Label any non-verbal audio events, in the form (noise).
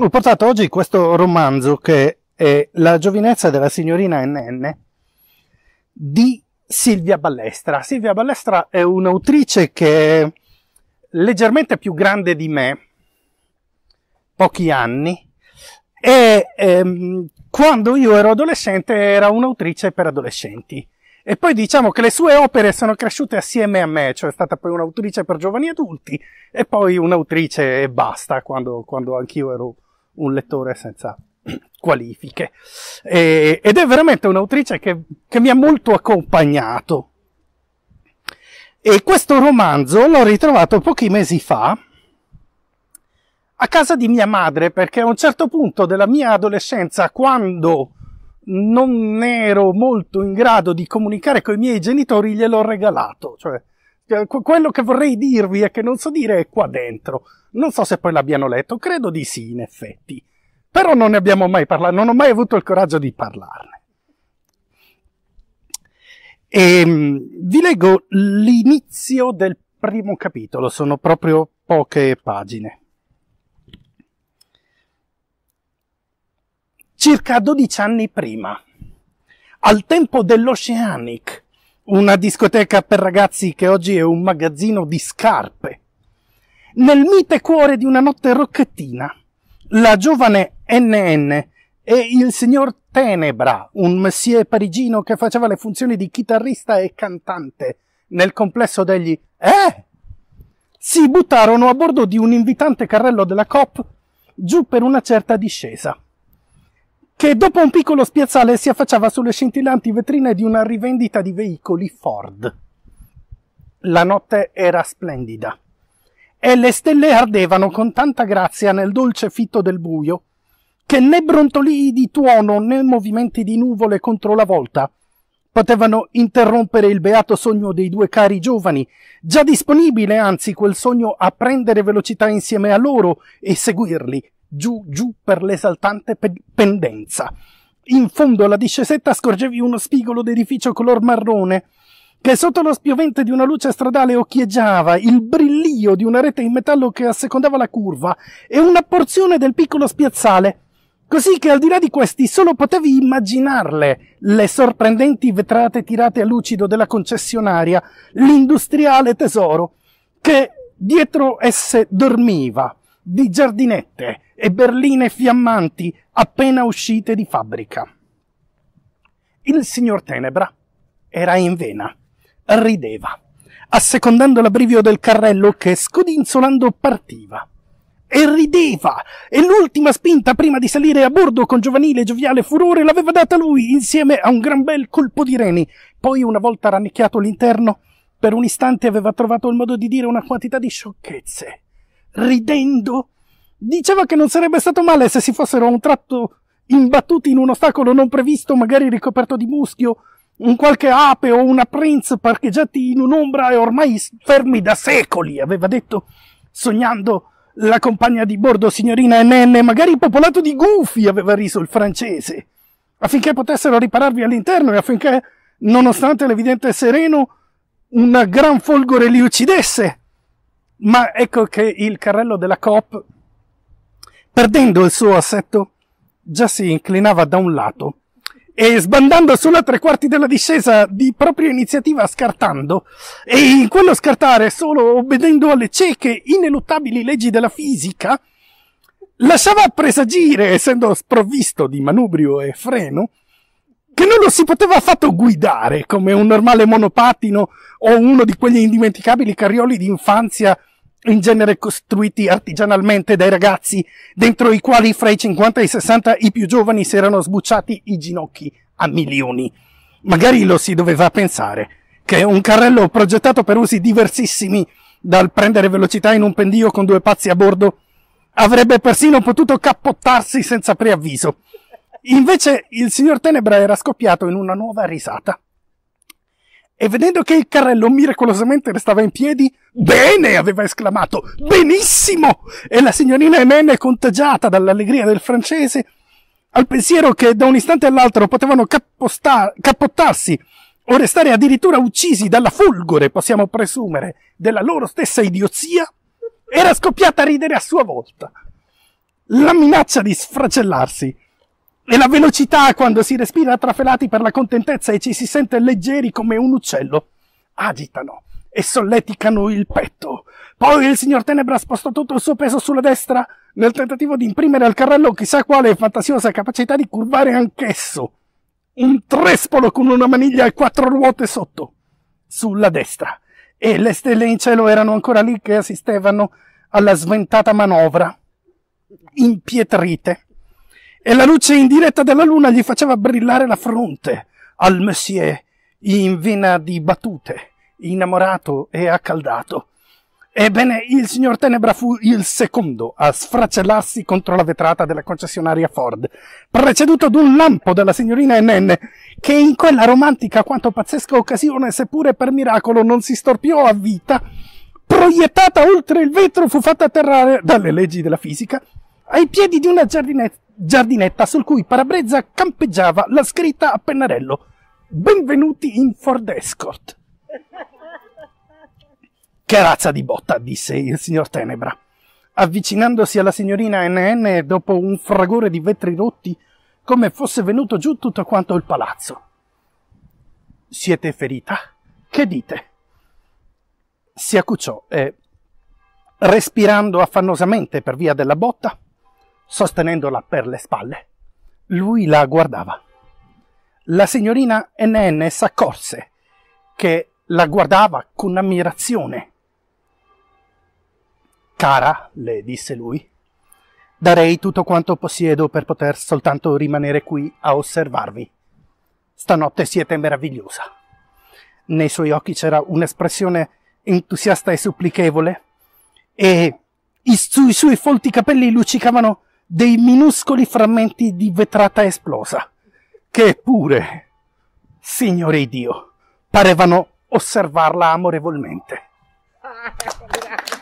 Ho portato oggi questo romanzo che è La giovinezza della signorina NN di Silvia Ballestra. Silvia Ballestra è un'autrice che è leggermente più grande di me, pochi anni, e ehm, quando io ero adolescente era un'autrice per adolescenti. E poi diciamo che le sue opere sono cresciute assieme a me, cioè è stata poi un'autrice per giovani adulti e poi un'autrice e basta quando, quando anch'io ero un lettore senza (clears throat) qualifiche. E, ed è veramente un'autrice che, che mi ha molto accompagnato. E questo romanzo l'ho ritrovato pochi mesi fa a casa di mia madre perché a un certo punto della mia adolescenza, quando non ero molto in grado di comunicare con i miei genitori, gliel'ho regalato. Cioè, cioè, quello che vorrei dirvi e che non so dire è qua dentro. Non so se poi l'abbiano letto, credo di sì, in effetti. Però non ne abbiamo mai parlato, non ho mai avuto il coraggio di parlarne. E, ehm, vi leggo l'inizio del primo capitolo, sono proprio poche pagine. Circa 12 anni prima, al tempo dell'Oceanic, una discoteca per ragazzi che oggi è un magazzino di scarpe. Nel mite cuore di una notte rocchettina, la giovane NN e il signor Tenebra, un messie parigino che faceva le funzioni di chitarrista e cantante nel complesso degli Eh! si buttarono a bordo di un invitante carrello della COP giù per una certa discesa che dopo un piccolo spiazzale si affacciava sulle scintillanti vetrine di una rivendita di veicoli Ford. La notte era splendida e le stelle ardevano con tanta grazia nel dolce fitto del buio che né brontolii di tuono né movimenti di nuvole contro la volta potevano interrompere il beato sogno dei due cari giovani, già disponibile anzi quel sogno a prendere velocità insieme a loro e seguirli giù, giù per l'esaltante pe- pendenza. In fondo alla discesetta scorgevi uno spigolo d'edificio color marrone, che sotto lo spiovente di una luce stradale occhieggiava il brillio di una rete in metallo che assecondava la curva e una porzione del piccolo spiazzale, così che al di là di questi solo potevi immaginarle le sorprendenti vetrate tirate a lucido della concessionaria, l'industriale tesoro, che dietro esse dormiva, di giardinette e berline fiammanti appena uscite di fabbrica. Il signor Tenebra era in vena, rideva, assecondando l'abbrivio del carrello che scodinzolando partiva. E rideva! E l'ultima spinta prima di salire a bordo con giovanile e gioviale furore l'aveva data lui, insieme a un gran bel colpo di reni. Poi, una volta rannicchiato l'interno, per un istante aveva trovato il modo di dire una quantità di sciocchezze ridendo, diceva che non sarebbe stato male se si fossero a un tratto imbattuti in un ostacolo non previsto, magari ricoperto di muschio, un qualche ape o una prince parcheggiati in un'ombra e ormai fermi da secoli, aveva detto, sognando la compagna di bordo, signorina NN, magari popolato di gufi, aveva riso il francese, affinché potessero ripararvi all'interno e affinché, nonostante l'evidente sereno, un gran folgore li uccidesse ma ecco che il carrello della Coop, perdendo il suo assetto, già si inclinava da un lato e sbandando sulla tre quarti della discesa di propria iniziativa scartando e in quello scartare solo obbedendo alle cieche ineluttabili leggi della fisica lasciava presagire essendo sprovvisto di manubrio e freno che non lo si poteva affatto guidare come un normale monopattino o uno di quegli indimenticabili carrioli d'infanzia in genere costruiti artigianalmente dai ragazzi, dentro i quali fra i 50 e i 60 i più giovani si erano sbucciati i ginocchi a milioni. Magari lo si doveva pensare, che un carrello progettato per usi diversissimi, dal prendere velocità in un pendio con due pazzi a bordo, avrebbe persino potuto cappottarsi senza preavviso. Invece il signor Tenebra era scoppiato in una nuova risata e vedendo che il carrello miracolosamente restava in piedi, bene! aveva esclamato, benissimo! E la signorina Emene, contagiata dall'allegria del francese, al pensiero che da un istante all'altro potevano capposta- capottarsi o restare addirittura uccisi dalla fulgore, possiamo presumere, della loro stessa idiozia, era scoppiata a ridere a sua volta. La minaccia di sfracellarsi e la velocità quando si respira trafelati per la contentezza e ci si sente leggeri come un uccello. Agitano e solleticano il petto. Poi il signor Tenebra spostò tutto il suo peso sulla destra nel tentativo di imprimere al carrello chissà quale fantasiosa capacità di curvare anch'esso. Un trespolo con una maniglia e quattro ruote sotto. Sulla destra. E le stelle in cielo erano ancora lì che assistevano alla sventata manovra. Impietrite e la luce indiretta della luna gli faceva brillare la fronte al Monsieur in vena di battute, innamorato e accaldato. Ebbene, il signor Tenebra fu il secondo a sfracellarsi contro la vetrata della concessionaria Ford, preceduto d'un lampo della signorina Ennenne, che in quella romantica quanto pazzesca occasione, seppure per miracolo non si storpiò a vita, proiettata oltre il vetro, fu fatta atterrare dalle leggi della fisica ai piedi di una giardinet- giardinetta sul cui parabrezza campeggiava la scritta a pennarello Benvenuti in Ford Escort. Che razza di botta, disse il signor Tenebra. Avvicinandosi alla signorina NN dopo un fragore di vetri rotti, come fosse venuto giù tutto quanto il palazzo. Siete ferita? Che dite? Si accucciò e, respirando affannosamente per via della botta, sostenendola per le spalle. Lui la guardava. La signorina NN s'accorse che la guardava con ammirazione. Cara, le disse lui, darei tutto quanto possiedo per poter soltanto rimanere qui a osservarvi. Stanotte siete meravigliosa. Nei suoi occhi c'era un'espressione entusiasta e supplichevole e i, sui, suoi folti capelli luccicavano dei minuscoli frammenti di vetrata esplosa, che eppure, signore Dio, parevano osservarla amorevolmente. Ah,